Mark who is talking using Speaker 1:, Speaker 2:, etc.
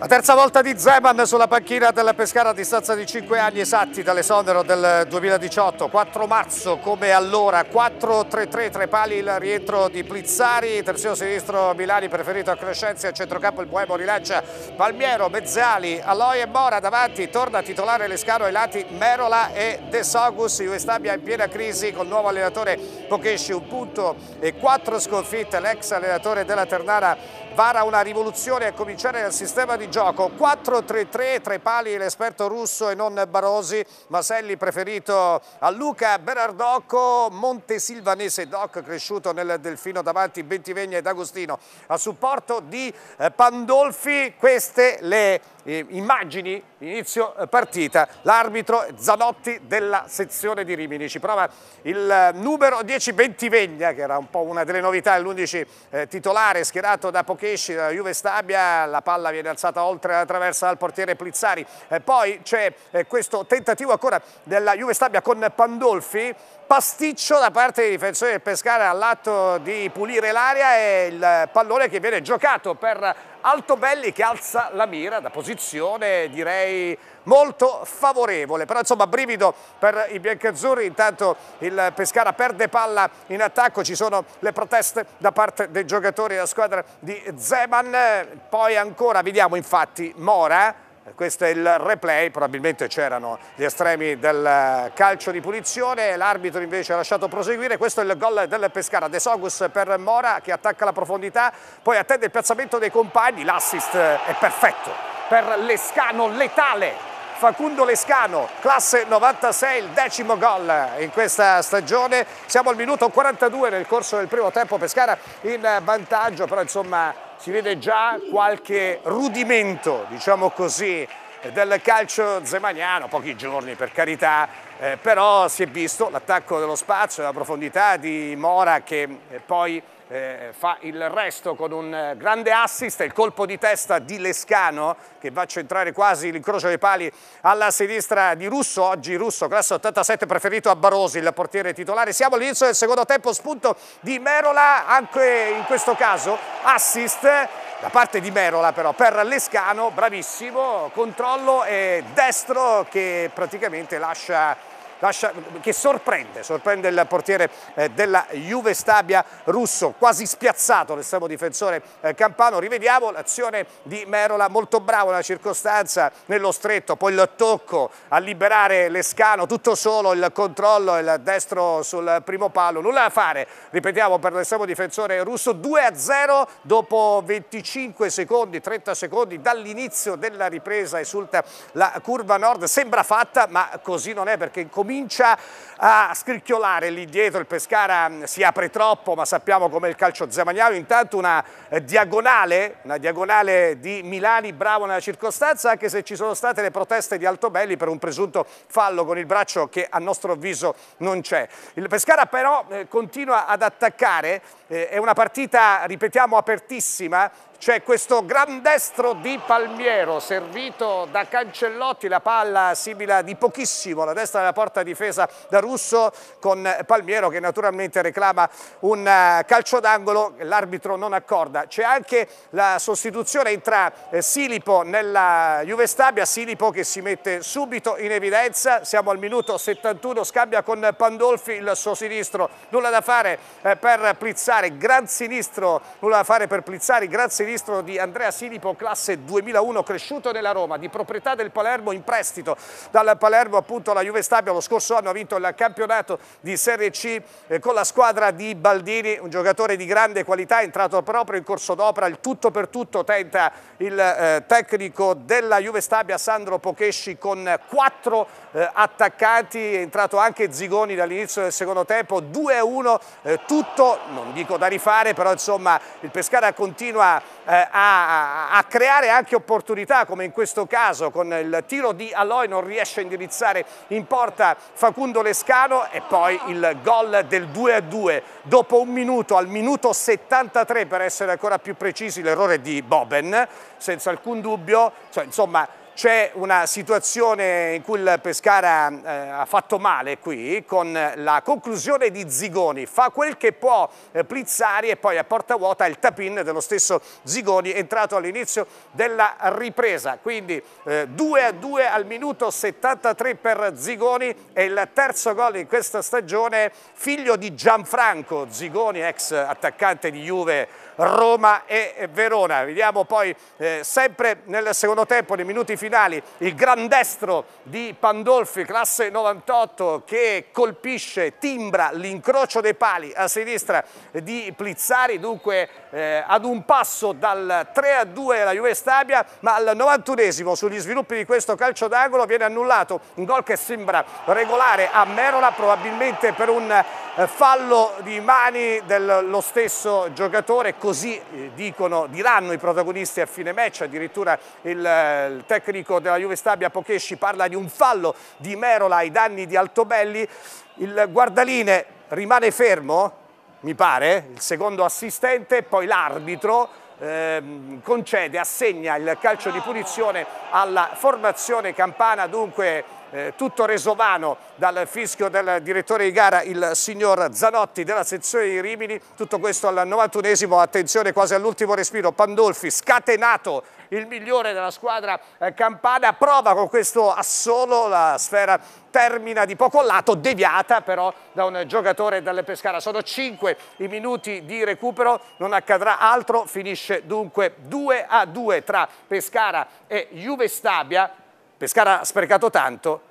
Speaker 1: La terza volta di Zeman sulla panchina della Pescara a distanza di 5 anni esatti dall'esonero del 2018, 4 marzo come allora, 4-3-3, tre pali il rientro di Plizzari, terzino sinistro Milani preferito a Crescenzi, a centrocampo il Boemo rilancia Palmiero, Mezzali, Aloy e Mora davanti, torna a titolare Lescano ai lati Merola e De Sogus, Juvestabia in piena crisi col nuovo allenatore Pokesci, un punto e 4 sconfitte, l'ex allenatore della Ternara vara una rivoluzione a cominciare dal sistema di gioco 4-3-3 tre pali l'esperto russo e non Barosi Maselli preferito a Luca Berardocco Montesilvanese Doc cresciuto nel Delfino davanti Bentivegna ed Agostino a supporto di eh, Pandolfi queste le eh, immagini, inizio eh, partita, l'arbitro Zanotti della sezione di Rimini. Ci prova il eh, numero 10 Bentivegna, che era un po' una delle novità, l'11 eh, titolare schierato da Pochesci, da Juve Stabia, la palla viene alzata oltre la traversa dal portiere Plizzari. Eh, poi c'è eh, questo tentativo ancora della Juve Stabia con Pandolfi, pasticcio da parte dei difensori del Pescara all'atto di pulire l'aria e il pallone che viene giocato per Altobelli che alza la mira da posizione posizione direi molto favorevole, però insomma brivido per i biancazzurri, intanto il Pescara perde palla in attacco, ci sono le proteste da parte dei giocatori della squadra di Zeman, poi ancora vediamo infatti Mora questo è il replay, probabilmente c'erano gli estremi del calcio di punizione, l'arbitro invece ha lasciato proseguire, questo è il gol del Pescara, De Sogus per Mora che attacca la profondità, poi attende il piazzamento dei compagni, l'assist è perfetto per Lescano letale. Facundo Lescano, classe 96, il decimo gol in questa stagione. Siamo al minuto 42 nel corso del primo tempo, Pescara in vantaggio, però insomma si vede già qualche rudimento, diciamo così, del calcio zemaniano, pochi giorni per carità, eh, però si è visto l'attacco dello spazio, la profondità di Mora che eh, poi eh, fa il resto con un eh, grande assist, il colpo di testa di Lescano che va a centrare quasi l'incrocio dei pali alla sinistra di Russo, oggi Russo classe 87 preferito a Barosi, il portiere titolare, siamo all'inizio del secondo tempo, spunto di Merola, anche in questo caso assist da parte di Merola però per Lescano, bravissimo, controllo e destro che praticamente lascia lascia, che sorprende, sorprende il portiere eh, della Juve Stabia russo, quasi spiazzato l'estremo difensore eh, Campano, rivediamo l'azione di Merola, molto bravo nella circostanza, nello stretto, poi il tocco a liberare Lescano, tutto solo il controllo, il destro sul primo palo, nulla da fare, ripetiamo per l'estremo difensore russo, 2 a 0 dopo 25 secondi, 30 secondi dall'inizio della ripresa esulta la curva nord, sembra fatta ma così non è perché in comincia comincia a scricchiolare lì dietro, il Pescara mm, si apre troppo, ma sappiamo come il calcio zemagnano, intanto una eh, diagonale, una diagonale di Milani, bravo nella circostanza, anche se ci sono state le proteste di Altobelli per un presunto fallo con il braccio che a nostro avviso non c'è. Il Pescara però eh, continua ad attaccare, eh, è una partita, ripetiamo, apertissima, c'è questo gran destro di Palmiero, servito da Cancellotti, la palla simila di pochissimo, la destra della porta difesa da Russo con Palmiero che naturalmente reclama un eh, calcio d'angolo, l'arbitro non accorda. C'è anche la sostituzione tra eh, Silipo nella Juve Stabia, Silipo che si mette subito in evidenza, siamo al minuto 71, scambia con Pandolfi il suo sinistro, nulla da fare eh, per Plizzare, gran sinistro, nulla da fare per plizzare, gran sinistro sinistro di Andrea Silipo, classe 2001, cresciuto nella Roma, di proprietà del Palermo in prestito dal Palermo appunto alla Juve Stabia. Lo scorso anno ha vinto il campionato di Serie C eh, con la squadra di Baldini, un giocatore di grande qualità, è entrato proprio in corso d'opera, il tutto per tutto tenta il eh, tecnico della Juve Stabia Sandro Pokesci, con quattro eh, attaccanti, è entrato anche Zigoni dall'inizio del secondo tempo, 2-1, tutto, non dico da rifare, però insomma il Pescara continua eh, a, a, creare anche opportunità come in questo caso con il tiro di Aloy non riesce a indirizzare in porta Facundo Lescano e poi il gol del 2-2 a dopo un minuto al minuto 73 per essere ancora più precisi l'errore di Boben senza alcun dubbio cioè, insomma c'è una situazione in cui il Pescara eh, ha fatto male qui con la conclusione di Zigoni. Fa quel che può eh, Plizzari e poi a porta vuota il tapin dello stesso Zigoni entrato all'inizio della ripresa. Quindi eh, 2 a 2 al minuto 73 per Zigoni e il terzo gol in questa stagione figlio di Gianfranco Zigoni ex attaccante di Juve, Roma e Verona. Vediamo poi eh, sempre nel secondo tempo nei minuti finali finali, il gran destro di Pandolfi, classe 98, che colpisce, timbra l'incrocio dei pali a sinistra di Plizzari, dunque eh, ad un passo dal 3-2 a la Juve Stabia, ma al 91esimo sugli sviluppi di questo calcio d'angolo viene annullato un gol che sembra regolare a Merola, probabilmente per un eh, fallo di mani dello stesso giocatore, così eh, dicono, diranno i protagonisti a fine match, addirittura il, eh, il tecnico tecnico della Juve Stabia Pochesci parla di un fallo di Merola ai danni di Altobelli, il guardaline rimane fermo, mi pare, il secondo assistente, poi l'arbitro Ehm, concede, assegna il calcio di punizione alla formazione campana, dunque eh, tutto vano dal fischio del direttore di gara, il signor Zanotti della sezione di Rimini, tutto questo al 91esimo, attenzione quasi all'ultimo respiro, Pandolfi scatenato il migliore della squadra eh, campana, prova con questo assolo la sfera termina di poco lato, deviata però da un giocatore del Pescara. Sono 5 i minuti di recupero, non accadrà altro, finisce dunque 2 a 2 tra Pescara e Juve Stabia. Pescara ha sprecato tanto,